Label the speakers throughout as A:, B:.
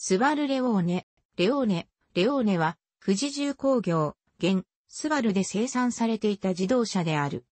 A: スバルレオーネ、レオーネ、レオーネは、富士重工業、現、スバルで生産されていた自動車である。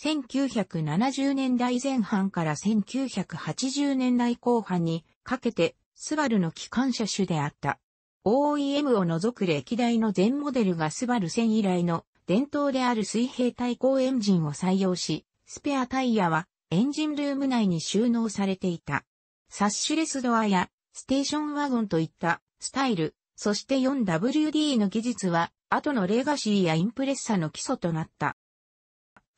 A: 1970年代前半から1980年代後半にかけて、スバルの機関車種であった。OEM を除く歴代の全モデルがスバル1000以来の伝統である水平対向エンジンを採用し、スペアタイヤはエンジンルーム内に収納されていた。サッシュレスドアやステーションワゴンといったスタイル、そして 4WD の技術は、後のレガシーやインプレッサの基礎となった。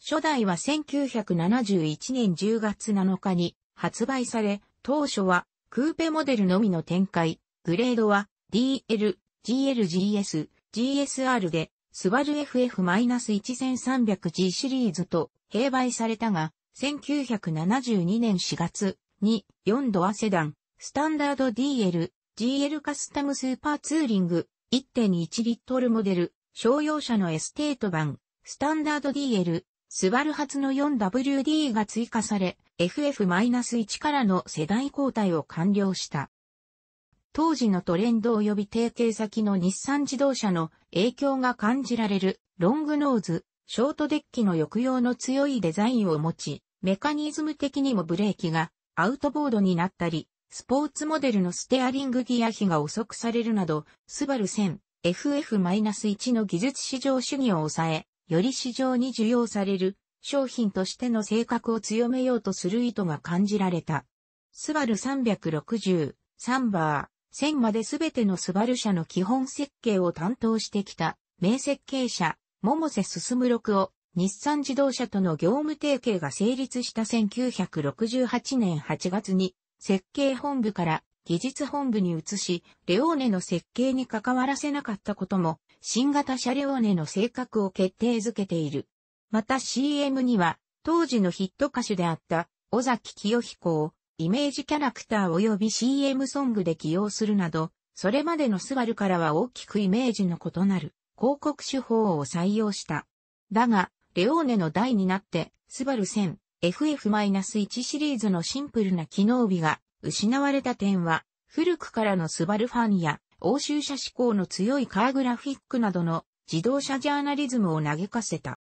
A: 初代は1971年10月7日に発売され、当初はクーペモデルのみの展開、グレードは DL、GLGS、GSR で、スバル FF-1300G シリーズと併売されたが、1972年4月に4度アセダン、スタンダード DL、GL カスタムスーパーツーリング、1.1リットルモデル、商用車のエステート版、スタンダード DL、スバル発の 4WD が追加され、FF-1 からの世代交代を完了した。当時のトレンド及び提携先の日産自動車の影響が感じられるロングノーズ、ショートデッキの抑揚の強いデザインを持ち、メカニズム的にもブレーキがアウトボードになったり、スポーツモデルのステアリングギア比が遅くされるなど、スバル1000、FF-1 の技術市場主義を抑え、より市場に需要される商品としての性格を強めようとする意図が感じられた。スバル360、サンバー、1000まで全てのスバル社の基本設計を担当してきた名設計者、桃瀬進6を日産自動車との業務提携が成立した1968年8月に設計本部から技術本部に移し、レオーネの設計に関わらせなかったことも、新型車レオーネの性格を決定づけている。また CM には、当時のヒット歌手であった尾崎清彦をイメージキャラクター及び CM ソングで起用するなど、それまでのスバルからは大きくイメージの異なる広告手法を採用した。だが、レオーネの代になって、スバル1000、FF-1 シリーズのシンプルな機能美が失われた点は、古くからのスバルファンや欧州車志向の強いカーグラフィックなどの自動車ジャーナリズムを嘆かせた。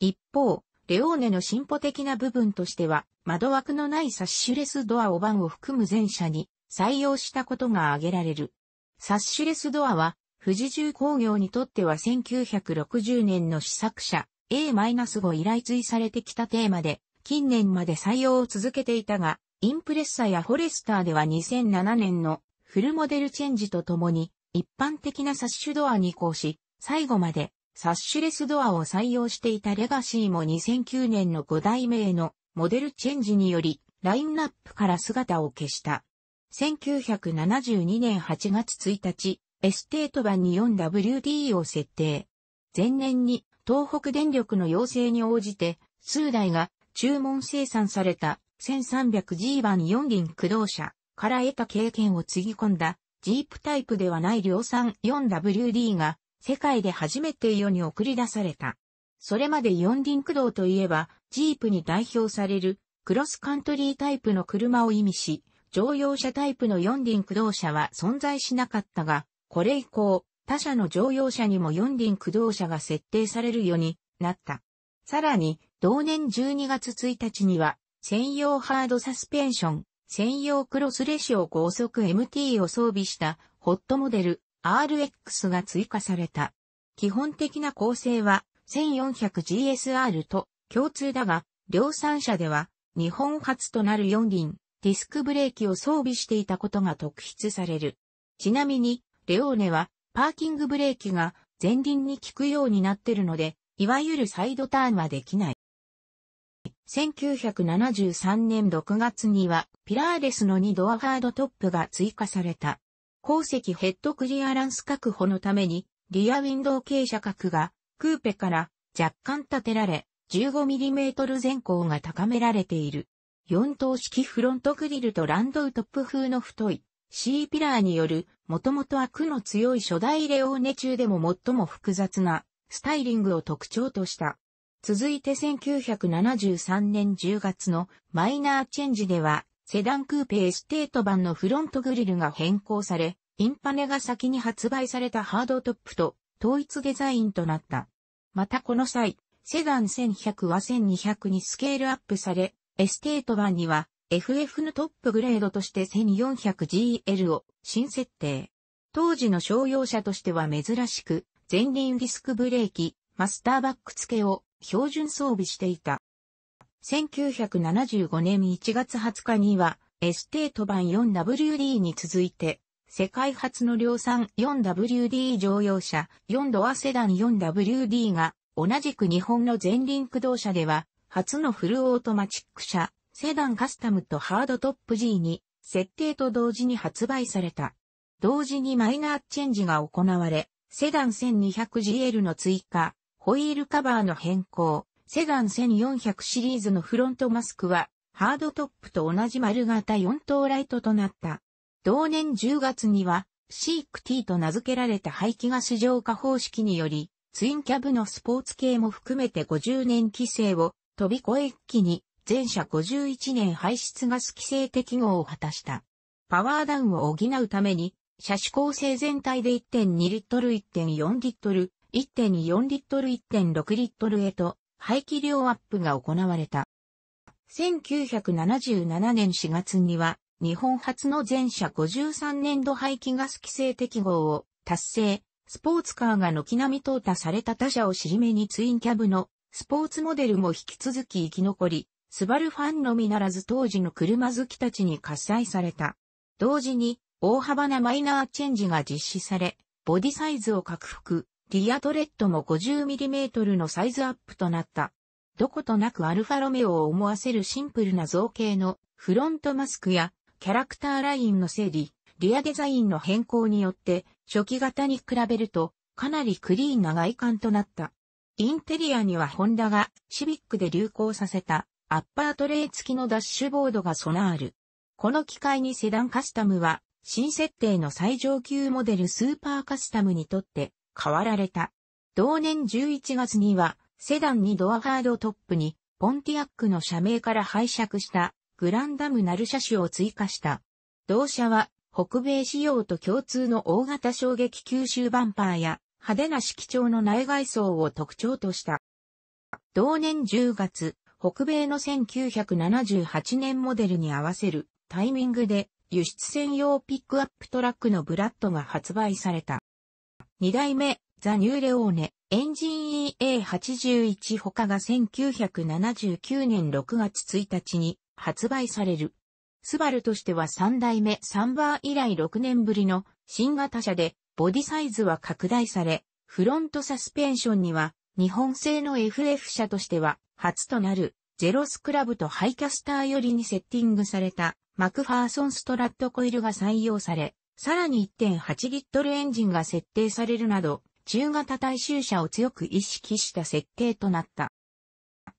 A: 一方、レオーネの進歩的な部分としては、窓枠のないサッシュレスドアをンを含む全車に採用したことが挙げられる。サッシュレスドアは、富士重工業にとっては1960年の試作車、A-5 以来追されてきたテーマで、近年まで採用を続けていたが、インプレッサやフォレスターでは2007年のフルモデルチェンジとともに、一般的なサッシュドアに移行し、最後までサッシュレスドアを採用していたレガシーも2009年の5代目へのモデルチェンジにより、ラインナップから姿を消した。1972年8月1日、エステート版に 4WD を設定。前年に東北電力の要請に応じて、数台が注文生産された 1300G 版4輪駆動車から得た経験をつぎ込んだジープタイプではない量産 4WD が世界で初めて世に送り出された。それまで四輪駆動といえばジープに代表されるクロスカントリータイプの車を意味し、乗用車タイプの四輪駆動車は存在しなかったが、これ以降、他社の乗用車にも4輪駆動車が設定されるようになった。さらに、同年12月1日には、専用ハードサスペンション、専用クロスレシオ高速 MT を装備したホットモデル RX が追加された。基本的な構成は 1400GSR と共通だが、量産車では日本初となる4輪ディスクブレーキを装備していたことが特筆される。ちなみに、レオーネはパーキングブレーキが前輪に効くようになってるので、いわゆるサイドターンはできない。1973年6月には、ピラーレスの2ドアハードトップが追加された。後席ヘッドクリアランス確保のために、リアウィンドウ傾斜角が、クーペから若干立てられ、15mm 前後が高められている。4等式フロントグリルとランドウトップ風の太い C ピラーによるもともと苦の強い初代レオーネ中でも最も複雑なスタイリングを特徴とした。続いて1973年10月のマイナーチェンジでは、セダンクーペエステート版のフロントグリルが変更され、インパネが先に発売されたハードトップと統一デザインとなった。またこの際、セダン1100は1200にスケールアップされ、エステート版には FF のトップグレードとして 1400GL を新設定。当時の商用車としては珍しく、前輪ディスクブレーキ、マスターバック付けを標準装備していた。1975年1月20日には、エステート版 4WD に続いて、世界初の量産 4WD 乗用車4ドアセダン 4WD が同じく日本の前輪駆動車では初のフルオートマチック車セダンカスタムとハードトップ G に設定と同時に発売された。同時にマイナーチェンジが行われ、セダン 1200GL の追加、ホイールカバーの変更、セダン1400シリーズのフロントマスクは、ハードトップと同じ丸型4等ライトとなった。同年10月には、シーク T と名付けられた排気ガス浄化方式により、ツインキャブのスポーツ系も含めて50年規制を飛び越え一気に全車51年排出ガス規制適合を果たした。パワーダウンを補うために、車種構成全体で1.2リットル、1.4リットル、1.4リットル、1.6リットルへと排気量アップが行われた。1977年4月には、日本初の全車53年度排気ガス規制適合を達成、スポーツカーが軒並み淘汰された他社を尻目にツインキャブのスポーツモデルも引き続き生き残り、スバルファンのみならず当時の車好きたちに喝采された。同時に、大幅なマイナーチェンジが実施され、ボディサイズを拡幅、リアトレッドも 50mm のサイズアップとなった。どことなくアルファロメオを思わせるシンプルな造形のフロントマスクやキャラクターラインの整理、リアデザインの変更によって初期型に比べるとかなりクリーンな外観となった。インテリアにはホンダがシビックで流行させたアッパートレイ付きのダッシュボードが備わる。この機械にセダンカスタムは、新設定の最上級モデルスーパーカスタムにとって変わられた。同年11月には、セダンにドアハードトップに、ポンティアックの社名から拝借したグランダムナル車種を追加した。同社は北米仕様と共通の大型衝撃吸収バンパーや派手な色調の内外装を特徴とした。同年10月、北米の1978年モデルに合わせるタイミングで輸出専用ピックアップトラックのブラッドが発売された。2代目、ザ・ニューレオーネ、エンジン EA81 他が1979年6月1日に発売される。スバルとしては3代目サンバー以来6年ぶりの新型車で、ボディサイズは拡大され、フロントサスペンションには日本製の FF 車としては初となるゼロスクラブとハイキャスターよりにセッティングされたマクファーソンストラットコイルが採用され、さらに1.8リットルエンジンが設定されるなど、中型大衆車を強く意識した設計となった。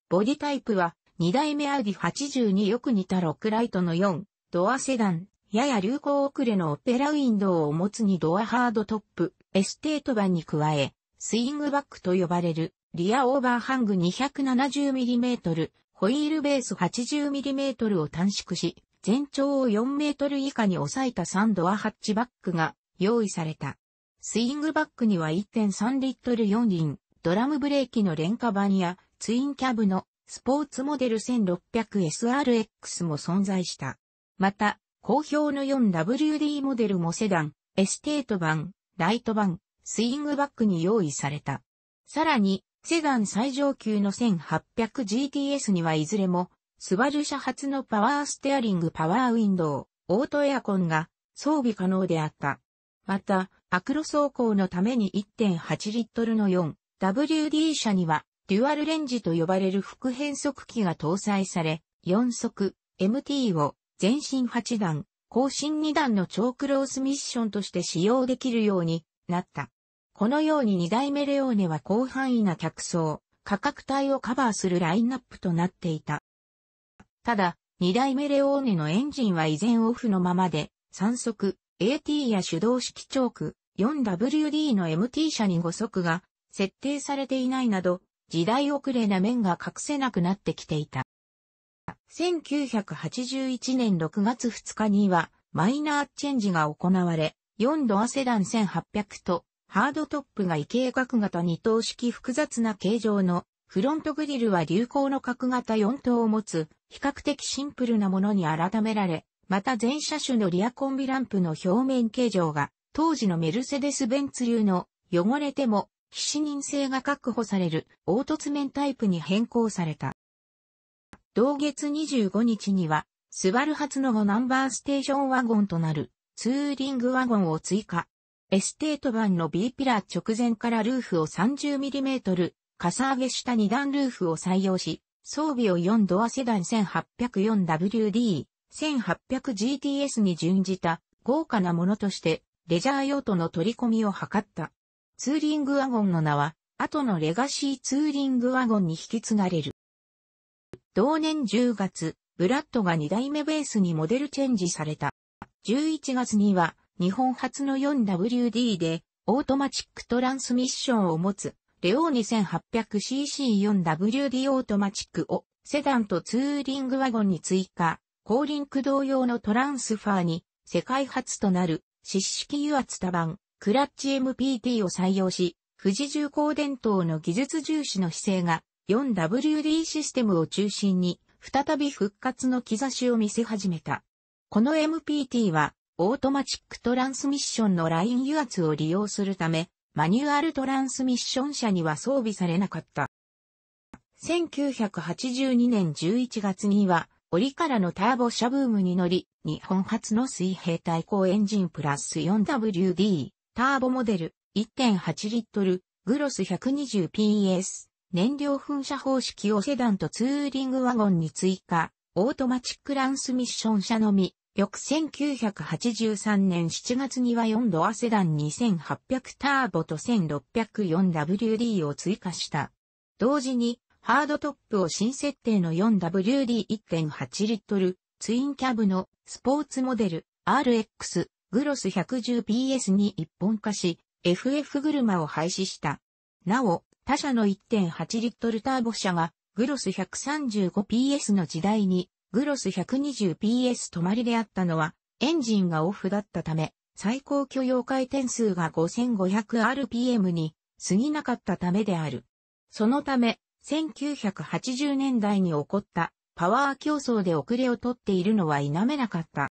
A: ボディタイプは、2代目アウディ8 2よく似たロックライトの4、ドアセダン、やや流行遅れのオペラウィンドウを持つ2ドアハードトップ、エステート版に加え、スイングバックと呼ばれる、リアオーバーハング 270mm、ホイールベース 80mm を短縮し、全長を4メートル以下に抑えた3ドアハッチバックが用意された。スイングバックには1.3リットル4輪、ドラムブレーキの廉価版やツインキャブのスポーツモデル 1600SRX も存在した。また、好評の 4WD モデルもセダン、エステート版、ライト版、スイングバックに用意された。さらに、セダン最上級の 1800GTS にはいずれも、スバル車初のパワーステアリングパワーウィンドウ、オートエアコンが装備可能であった。また、アクロ走行のために1.8リットルの 4WD 車には、デュアルレンジと呼ばれる副変速機が搭載され、4速 MT を前進8段、後進2段の超クロースミッションとして使用できるようになった。このように2代目レオーネは広範囲な客層、価格帯をカバーするラインナップとなっていた。ただ、2代目レオーネのエンジンは依然オフのままで、3速、AT や手動式チョーク、4WD の MT 車に5速が設定されていないなど、時代遅れな面が隠せなくなってきていた。1981年6月2日には、マイナーチェンジが行われ、4ドアセダン1800とハードトップが異形角型2等式複雑な形状のフロントグリルは流行の角型4等を持つ比較的シンプルなものに改められ、また全車種のリアコンビランプの表面形状が当時のメルセデス・ベンツ流の汚れても非視認性が確保される凹凸面タイプに変更された。同月25日には、スバル初のナンバーステーションワゴンとなるツーリングワゴンを追加。エステート版の B ピラー直前からルーフを 30mm、かさ上げした2段ルーフを採用し、装備を4ドアセダン 1804WD、1800GTS に準じた豪華なものとしてレジャー用途の取り込みを図った。ツーリングワゴンの名は後のレガシーツーリングワゴンに引き継がれる。同年10月、ブラッドが2代目ベースにモデルチェンジされた。11月には日本初の 4WD で、オートマチックトランスミッションを持つ、レオーニ8 0 0 c c 4 w d オートマチックを、セダンとツーリングワゴンに追加、後輪駆動用のトランスファーに、世界初となる、湿式油圧多板、クラッチ MPT を採用し、富士重工伝統の技術重視の姿勢が 4WD システムを中心に再び復活の兆しを見せ始めた。この MPT はオートマチックトランスミッションのライン油圧を利用するため、マニュアルトランスミッション車には装備されなかった。1982年11月には、折からのターボ車ブームに乗り、日本初の水平対向エンジンプラス 4WD、ターボモデル、1.8リットル、グロス 120PS、燃料噴射方式をセダンとツーリングワゴンに追加、オートマチックランスミッション車のみ、翌1983年7月には4度アセダン2800ターボと 1604WD を追加した。同時に、ハードトップを新設定の 4WD1.8 リットル、ツインキャブのスポーツモデル RX グロス 110PS に一本化し、FF 車を廃止した。なお、他社の1.8リットルターボ車がグロス 135PS の時代にグロス 120PS 止まりであったのは、エンジンがオフだったため、最高許容回転数が 5500rpm に過ぎなかったためである。そのため、1980年代に起こったパワー競争で遅れをとっているのは否めなかった。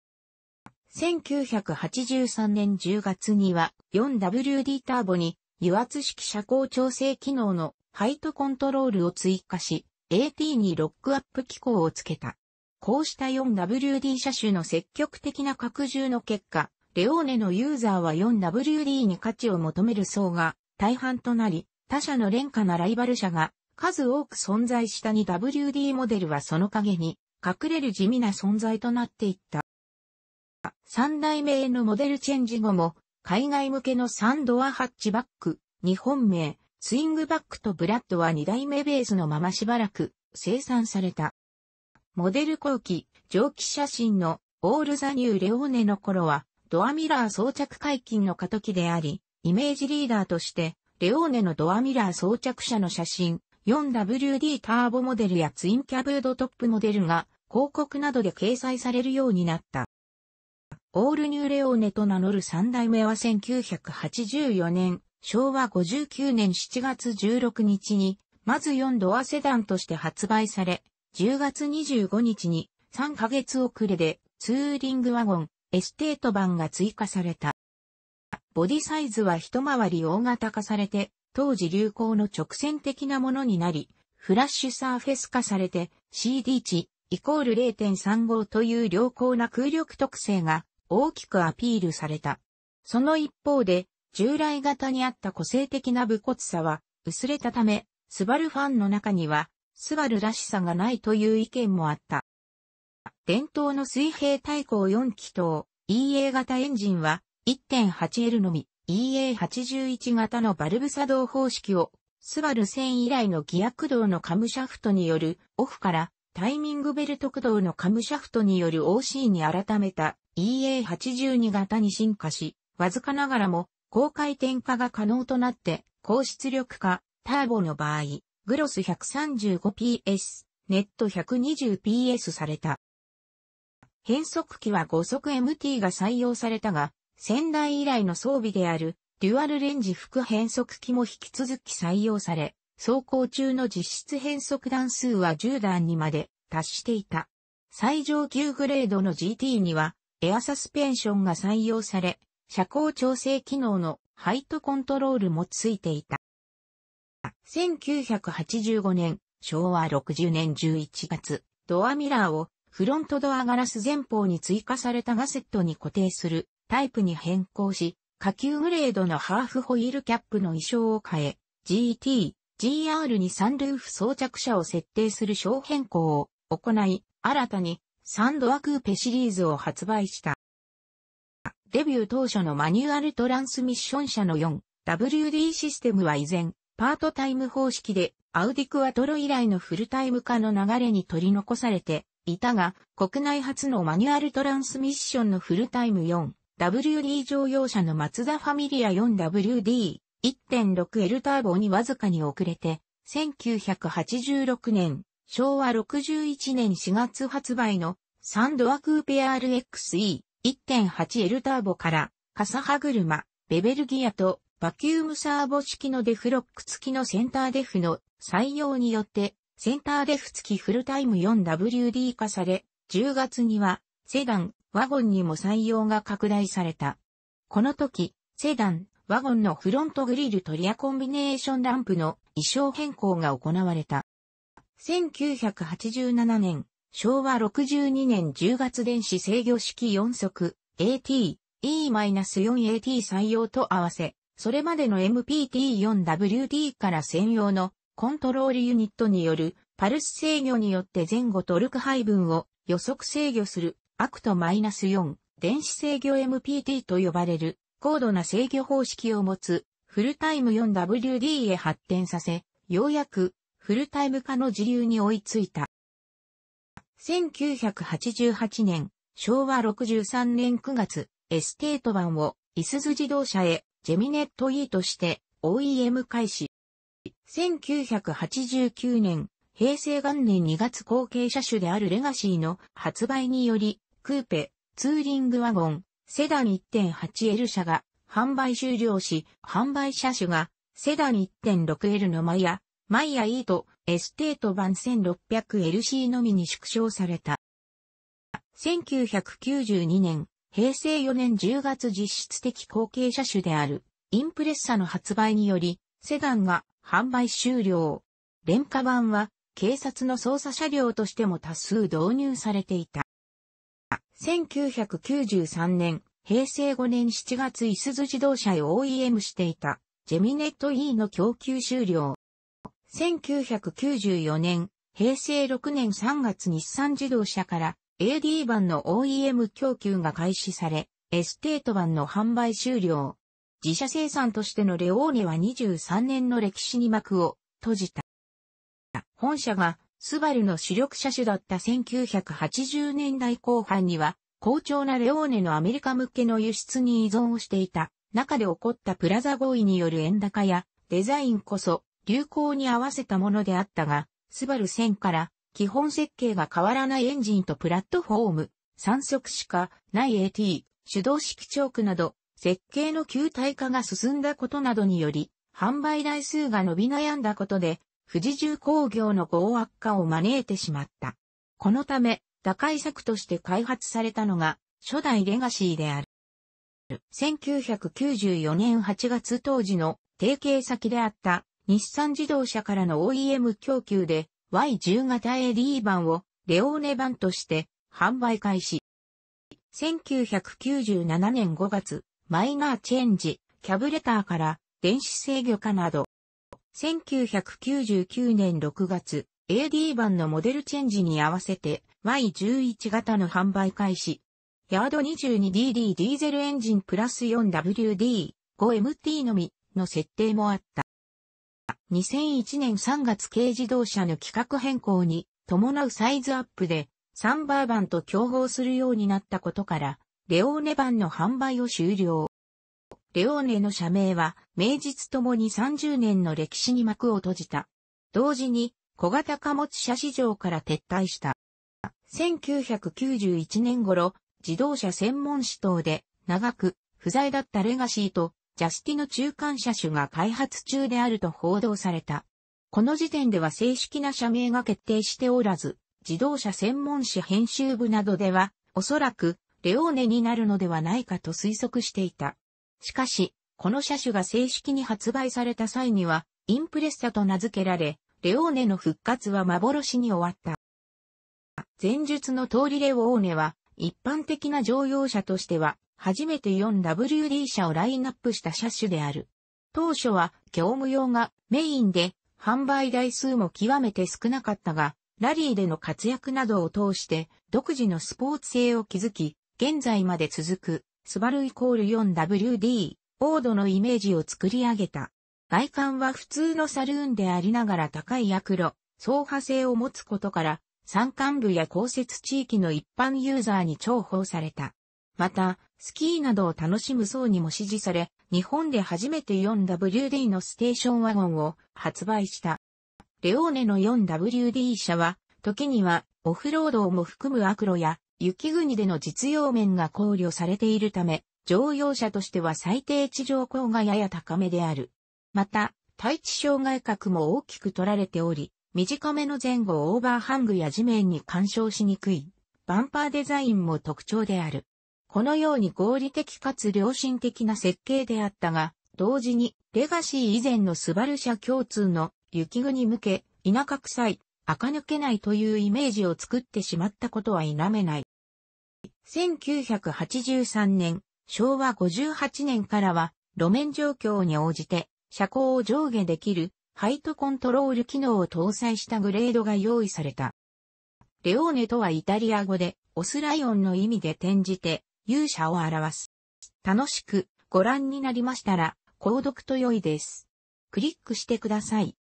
A: 1983年10月には 4WD ターボに油圧式車高調整機能のハイトコントロールを追加し、AT にロックアップ機構をつけた。こうした 4WD 車種の積極的な拡充の結果、レオーネのユーザーは 4WD に価値を求める層が大半となり、他社の廉価なライバル車が数多く存在した 2WD モデルはその陰に隠れる地味な存在となっていった。3代目へのモデルチェンジ後も、海外向けの3ドアハッチバック、日本名、スイングバックとブラッドは2代目ベースのまましばらく生産された。モデル後期、蒸気写真のオールザニューレオーネの頃は、ドアミラー装着解禁の過渡期であり、イメージリーダーとして、レオーネのドアミラー装着者の写真、4WD ターボモデルやツインキャブードトップモデルが広告などで掲載されるようになった。オールニューレオーネと名乗る3代目は1984年、昭和59年7月16日に、まず4ドアセダンとして発売され、10月25日に3ヶ月遅れでツーリングワゴンエステート版が追加された。ボディサイズは一回り大型化されて、当時流行の直線的なものになり、フラッシュサーフェス化されて CD 値イコール0.35という良好な空力特性が大きくアピールされた。その一方で、従来型にあった個性的な武骨さは薄れたため、スバルファンの中にはスバルらしさがないという意見もあった。伝統の水平対向4気筒 EA 型エンジンは 1.8L のみ EA81 型のバルブ作動方式をスバル1000以来のギア駆動のカムシャフトによるオフからタイミングベルト駆動のカムシャフトによる OC に改めた EA82 型に進化し、わずかながらも高回転化が可能となって高出力化ターボの場合、グロス 135PS、ネット 120PS された。変速機は5速 MT が採用されたが、仙台以来の装備である、デュアルレンジ副変速機も引き続き採用され、走行中の実質変速段数は10段にまで達していた。最上級グレードの GT には、エアサスペンションが採用され、車高調整機能のハイトコントロールもついていた。1985年、昭和60年11月、ドアミラーをフロントドアガラス前方に追加されたガセットに固定するタイプに変更し、下級グレードのハーフホイールキャップの衣装を変え、GT、GR にサンルーフ装着車を設定する小変更を行い、新たにサンドアクーペシリーズを発売した。デビュー当初のマニュアルトランスミッション車の 4WD システムは依然、パートタイム方式でアウディクアトロ以来のフルタイム化の流れに取り残されていたが、国内初のマニュアルトランスミッションのフルタイム 4WD 乗用車のマツダファミリア 4WD 1.6L ターボにわずかに遅れて、1986年、昭和61年4月発売のサンドアクーペ RXE 1.8L ターボから、カサハマ、ベベルギアとバキュームサーボ式のデフロック付きのセンターデフの採用によって、センターデフ付きフルタイム 4WD 化され、10月にはセダン、ワゴンにも採用が拡大された。この時、セダン、ワゴンのフロントグリルとリアコンビネーションランプの衣装変更が行われた。1987年、昭和62年10月電子制御式4速 AT、E-4AT 採用と合わせ、それまでの MPT4WD から専用のコントロールユニットによるパルス制御によって前後トルク配分を予測制御するアクト -4 電子制御 MPT と呼ばれる高度な制御方式を持つフルタイム 4WD へ発展させ、ようやくフルタイム化の時流に追いついた。1988年、昭和63年9月、エステート版をイスズ自動車へジェミネット E として OEM 開始。1989年、平成元年2月後継車種であるレガシーの発売により、クーペ、ツーリングワゴン、セダン 1.8L 車が販売終了し、販売車種がセダン 1.6L のマイヤ、マイヤ E とエステート版 1600LC のみに縮小された。1992年、平成4年10月実質的後継車種である、インプレッサの発売により、セダンが販売終了。廉価版は、警察の捜査車両としても多数導入されていた。1993年、平成5年7月イスズ自動車へ OEM していた、ジェミネット E の供給終了。1994年、平成6年3月日産自動車から AD 版の OEM 供給が開始され、エステート版の販売終了。自社生産としてのレオーネは23年の歴史に幕を閉じた。本社がスバルの主力車種だった1980年代後半には、好調なレオーネのアメリカ向けの輸出に依存をしていた中で起こったプラザ合意による円高やデザインこそ流行に合わせたものであったが、スバル1000から基本設計が変わらないエンジンとプラットフォーム、三足しかない AT、手動式チョークなど、設計の球体化が進んだことなどにより、販売台数が伸び悩んだことで、富士重工業の合悪化を招いてしまった。このため、打開策として開発されたのが、初代レガシーである。1994年8月当時の提携先であった日産自動車からの OEM 供給で Y10 型 AD 版をレオーネ版として販売開始。1997年5月、マイナーチェンジ、キャブレターから電子制御化など。1999年6月、AD 版のモデルチェンジに合わせて Y11 型の販売開始。ヤード 22DD ディーゼルエンジンプラス 4WD5MT のみの設定もあった。2001年3月軽自動車の規格変更に伴うサイズアップでサンバーバンと競合するようになったことから、レオーネ版の販売を終了。レオーネの社名は、名実ともに30年の歴史に幕を閉じた。同時に、小型貨物車市場から撤退した。1991年頃、自動車専門誌等で、長く、不在だったレガシーと、ジャスティの中間車種が開発中であると報道された。この時点では正式な社名が決定しておらず、自動車専門誌編集部などでは、おそらく、レオーネになるのではないかと推測していた。しかし、この車種が正式に発売された際には、インプレッサと名付けられ、レオーネの復活は幻に終わった。前述の通りレオーネは、一般的な乗用車としては、初めて 4WD 車をラインナップした車種である。当初は業務用がメインで販売台数も極めて少なかったが、ラリーでの活躍などを通して独自のスポーツ性を築き、現在まで続くスバルイコール 4WD、オードのイメージを作り上げた。外観は普通のサルーンでありながら高いク路、走破性を持つことから、山間部や降雪地域の一般ユーザーに重宝された。また、スキーなどを楽しむ層にも支持され、日本で初めて 4WD のステーションワゴンを発売した。レオーネの 4WD 車は、時にはオフロードをも含む悪路や雪国での実用面が考慮されているため、乗用車としては最低地上高がやや高めである。また、対地障害角も大きく取られており、短めの前後オーバーハングや地面に干渉しにくい、バンパーデザインも特徴である。このように合理的かつ良心的な設計であったが、同時にレガシー以前のスバル社共通の雪国向け、田舎臭い、垢抜けないというイメージを作ってしまったことは否めない。1983年、昭和58年からは、路面状況に応じて、車高を上下できる、ハイトコントロール機能を搭載したグレードが用意された。レオーネとはイタリア語で、オスライオンの意味で転じて、勇者を表す。楽しくご覧になりましたら、購読と良いです。クリックしてください。